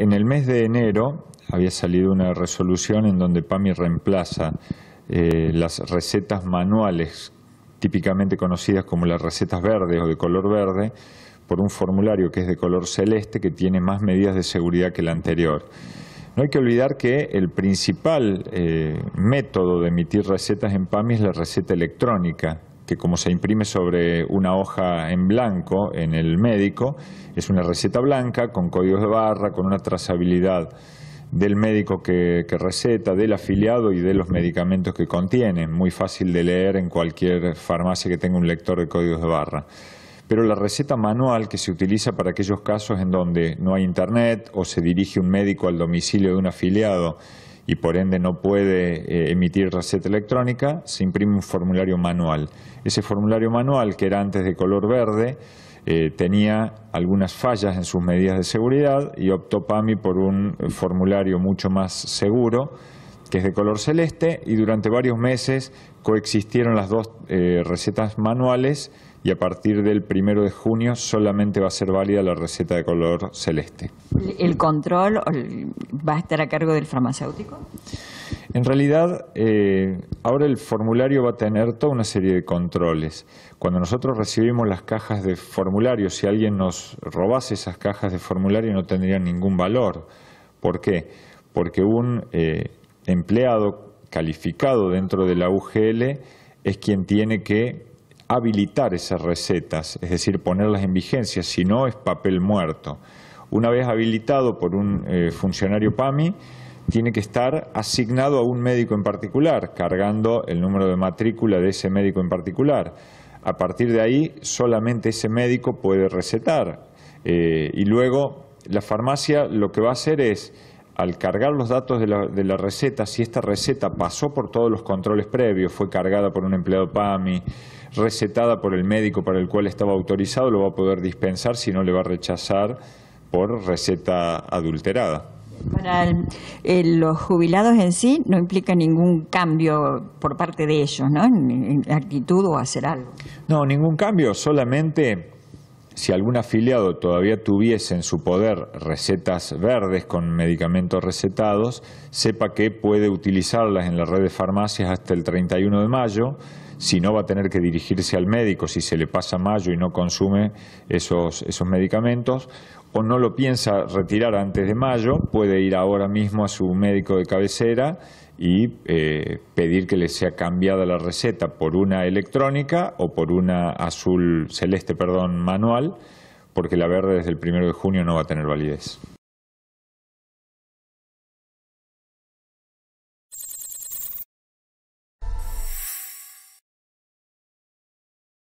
En el mes de enero había salido una resolución en donde PAMI reemplaza eh, las recetas manuales, típicamente conocidas como las recetas verdes o de color verde, por un formulario que es de color celeste que tiene más medidas de seguridad que la anterior. No hay que olvidar que el principal eh, método de emitir recetas en PAMI es la receta electrónica, que como se imprime sobre una hoja en blanco en el médico, es una receta blanca con códigos de barra, con una trazabilidad del médico que, receta, del afiliado y de los medicamentos que contiene. Muy fácil de leer en cualquier farmacia que tenga un lector de códigos de barra. Pero la receta manual que se utiliza para aquellos casos en donde no hay internet o se dirige un médico al domicilio de un afiliado y por ende no puede eh, emitir receta electrónica, se imprime un formulario manual. Ese formulario manual, que era antes de color verde, eh, tenía algunas fallas en sus medidas de seguridad y optó PAMI por un formulario mucho más seguro que es de color celeste y durante varios meses coexistieron las dos eh, recetas manuales y a partir del primero de junio solamente va a ser válida la receta de color celeste. ¿El control va a estar a cargo del farmacéutico? En realidad, eh, ahora el formulario va a tener toda una serie de controles. Cuando nosotros recibimos las cajas de formulario, si alguien nos robase esas cajas de formulario no tendría ningún valor. ¿Por qué? Porque un eh, empleado calificado dentro de la UGL es quien tiene que habilitar esas recetas, es decir, ponerlas en vigencia, si no es papel muerto. Una vez habilitado por un eh, funcionario PAMI, tiene que estar asignado a un médico en particular, cargando el número de matrícula de ese médico en particular. A partir de ahí, solamente ese médico puede recetar. Eh, y luego, la farmacia lo que va a hacer es, al cargar los datos de la, de la, receta, si esta receta pasó por todos los controles previos, fue cargada por un empleado PAMI, recetada por el médico para el cual estaba autorizado, lo va a poder dispensar, si no le va a rechazar por receta adulterada. Para los jubilados en sí no implica ningún cambio por parte de ellos, ¿no? en actitud o hacer algo. No, ningún cambio, solamente si algún afiliado todavía tuviese en su poder recetas verdes con medicamentos recetados, sepa que puede utilizarlas en la red de farmacias hasta el 31 de mayo. Si no, va a tener que dirigirse al médico si se le pasa mayo y no consume esos, esos medicamentos o no lo piensa retirar antes de mayo, puede ir ahora mismo a su médico de cabecera y eh, pedir que le sea cambiada la receta por una electrónica o por una azul celeste, perdón, manual, porque la verde desde el primero de junio no va a tener validez.